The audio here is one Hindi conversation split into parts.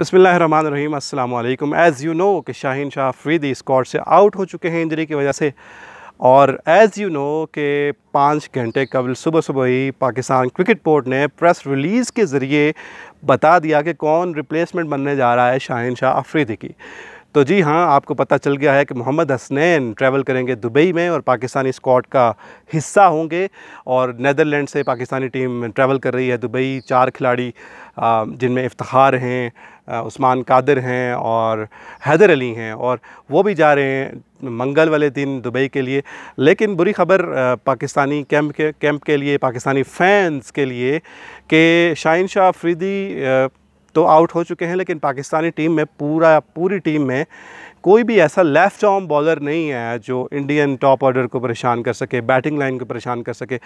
बसमीम अल्लाम एज़ यू नो कि शाहीन शाह फ्रीदी स्कॉट से आउट हो चुके हैं इंजरी की वजह से और एज़ यू नो के पाँच घंटे कबल सुबह सुबह ही पाकिस्तान क्रिकेट बोर्ड ने प्रेस रिलीज़ के ज़रिए बता दिया कि कौन रिप्लेसमेंट बनने जा रहा है शाहीन शाह अफरीदी की तो जी हाँ आपको पता चल गया है कि मोहम्मद हसनैन ट्रैवल करेंगे दुबई में और पाकिस्तानी स्क्वाड का हिस्सा होंगे और नदरलैंड से पाकिस्तानी टीम ट्रैवल कर रही है दुबई चार खिलाड़ी जिनमें इफ्तार हैं उस्मान कादिर हैं और हैदर अली हैं और वो भी जा रहे हैं मंगल वाले दिन दुबई के लिए लेकिन बुरी खबर पाकिस्तानी कैंप के कैंप के लिए पाकिस्तानी फैंस के लिए कि शाहिन शाह अफरीदी तो आउट हो चुके हैं लेकिन पाकिस्तानी टीम में पूरा पूरी टीम में कोई भी ऐसा लेफ़्ट आर्म बॉलर नहीं है जो इंडियन टॉप ऑर्डर को परेशान कर सके बैटिंग लाइन को परेशान कर सके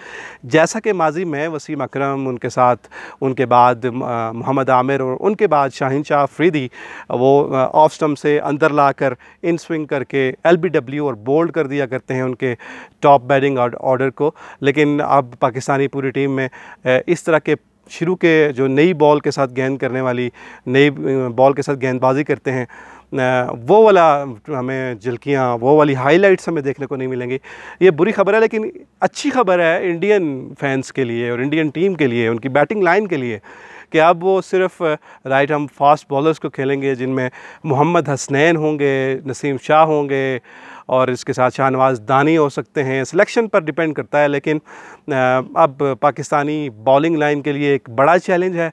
जैसा कि माजी में वसीम अकरम उनके साथ उनके बाद मोहम्मद आमिर और उनके बाद शाहिन शाह फ्रीदी वो ऑफ स्टम्प से अंदर ला कर इन स्विंग करके एल बी डब्ल्यू और बोल्ड कर दिया करते हैं उनके टॉप बैटिंग ऑर्डर को लेकिन अब पाकिस्तानी पूरी टीम में इस तरह के शुरू के जो नई बॉल के साथ गेंद करने वाली नई बॉल के साथ गेंदबाजी करते हैं वो वाला हमें झलकियाँ वो वाली हाइलाइट्स हमें देखने को नहीं मिलेंगी ये बुरी खबर है लेकिन अच्छी खबर है इंडियन फैंस के लिए और इंडियन टीम के लिए उनकी बैटिंग लाइन के लिए कि अब वो सिर्फ राइट हम फास्ट बॉलर्स को खेलेंगे जिनमें मोहम्मद हसनैन होंगे नसीम शाह होंगे और इसके साथ शाहनवाज दानी हो सकते हैं सिलेक्शन पर डिपेंड करता है लेकिन अब पाकिस्तानी बॉलिंग लाइन के लिए एक बड़ा चैलेंज है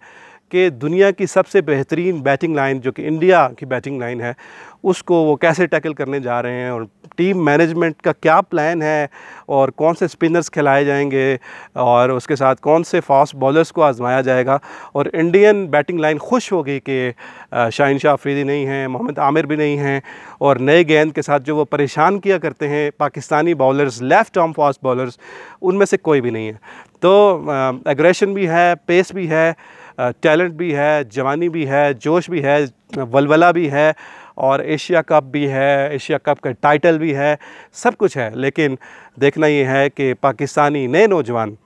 कि दुनिया की सबसे बेहतरीन बैटिंग लाइन जो कि इंडिया की बैटिंग लाइन है उसको वो कैसे टैकल करने जा रहे हैं और टीम मैनेजमेंट का क्या प्लान है और कौन से स्पिनर्स खिलाए जाएंगे और उसके साथ कौन से फास्ट बॉलर्स को आजमाया जाएगा और इंडियन बैटिंग लाइन खुश होगी कि शाहिन शाह अफरीदी नहीं हैं मोहम्मद आमिर भी नहीं हैं और नए गेंद के साथ जो वो परेशान किया करते हैं Pakistani bowlers left arm fast bowlers उनमें से कोई भी नहीं है तो एग्रेशन भी है पेस भी है टैलेंट भी है जवानी भी है जोश भी है वलवला भी है और एशिया कप भी है एशिया कप का टाइटल भी है सब कुछ है लेकिन देखना ये है कि पाकिस्तानी नए नौजवान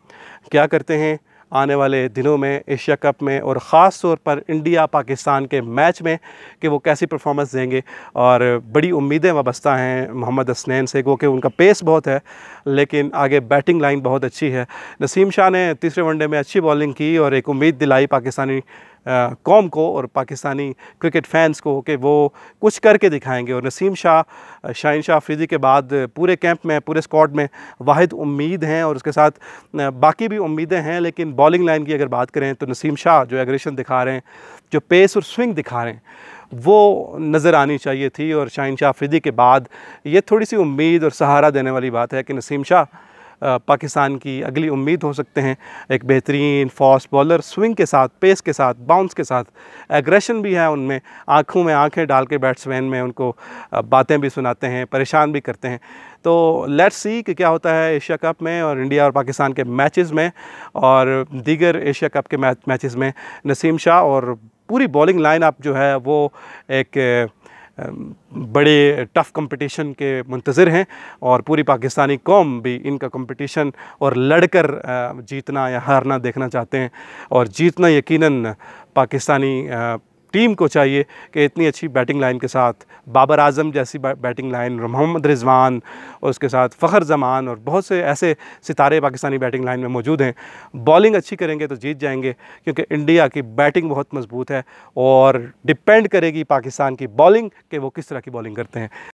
क्या करते हैं आने वाले दिनों में एशिया कप में और ख़ास तौर पर इंडिया पाकिस्तान के मैच में कि वो कैसी परफॉर्मेंस देंगे और बड़ी उम्मीदें वाबस्ता हैं मोहम्मद हसनैन से क्योंकि उनका पेस बहुत है लेकिन आगे बैटिंग लाइन बहुत अच्छी है नसीम शाह ने तीसरे वनडे में अच्छी बॉलिंग की और एक उम्मीद दिलाई पाकिस्तानी कौम को और पाकिस्तानी क्रिकेट फैंस को कि वो कुछ करके दिखाएंगे और नसीम शाह शाहन शाह अफरीदी के बाद पूरे कैंप में पूरे स्कॉट में वाद उम्मीद हैं और उसके साथ बाकी भी उम्मीदें हैं लेकिन बॉलिंग लाइन की अगर बात करें तो नसीम शाह जो एग्रेशन दिखा रहे हैं जो पेस और स्विंग दिखा रहे हैं वो नज़र आनी चाहिए थी और शाहन शाह अफरीदी के बाद ये थोड़ी सी उम्मीद और सहारा देने वाली बात है कि नसीम शाह पाकिस्तान की अगली उम्मीद हो सकते हैं एक बेहतरीन फास्ट बॉलर स्विंग के साथ पेस के साथ बाउंस के साथ एग्रेशन भी है उनमें आँखों में आँखें डाल के बैट्समैन में उनको बातें भी सुनाते हैं परेशान भी करते हैं तो लेट्स सी कि क्या होता है एशिया कप में और इंडिया और पाकिस्तान के मैचेस में और दीगर एशिया कप के मैच मैचेस में नसीम शाह और पूरी बॉलिंग लाइन आप जो है वो एक बड़े टफ़ कंपटीशन के मंतज़र हैं और पूरी पाकिस्तानी कौम भी इनका कंपटीशन और लड़कर जीतना या हारना देखना चाहते हैं और जीतना यकीनन पाकिस्तानी टीम को चाहिए कि इतनी अच्छी बैटिंग लाइन के साथ बाबर आजम जैसी बैटिंग लाइन मोहम्मद रिजवान और उसके साथ फ़खर जमान और बहुत से ऐसे सितारे पाकिस्तानी बैटिंग लाइन में मौजूद हैं बॉलिंग अच्छी करेंगे तो जीत जाएंगे क्योंकि इंडिया की बैटिंग बहुत मजबूत है और डिपेंड करेगी पाकिस्तान की बॉलिंग कि वो किस तरह की बॉलिंग करते हैं